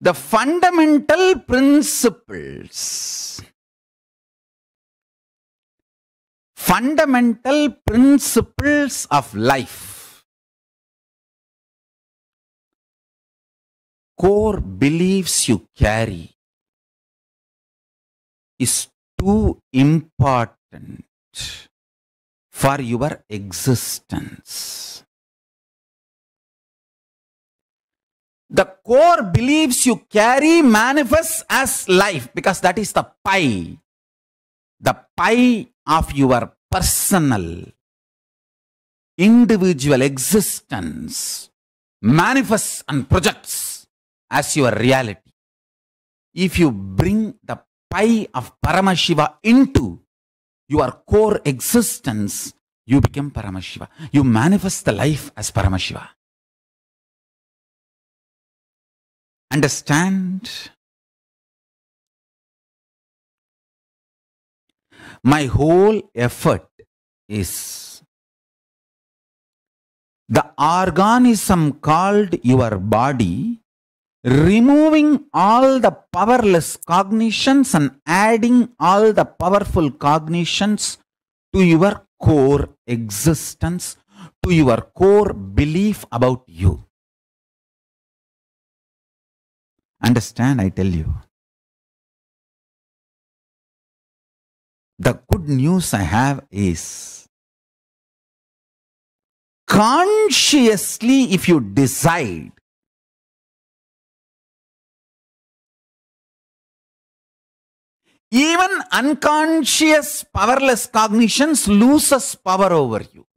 the fundamental principles fundamental principles of life core beliefs you carry is too important for your existence the core beliefs you carry manifests as life because that is the pie. The pie of your personal, individual existence manifests and projects as your reality. If you bring the pie of Paramashiva into your core existence, you become Paramashiva. You manifest the life as Paramashiva. understand my whole effort is the organism called your body removing all the powerless cognitions and adding all the powerful cognitions to your core existence to your core belief about you Understand, I tell you. The good news I have is consciously, if you decide even unconscious powerless cognitions loses power over you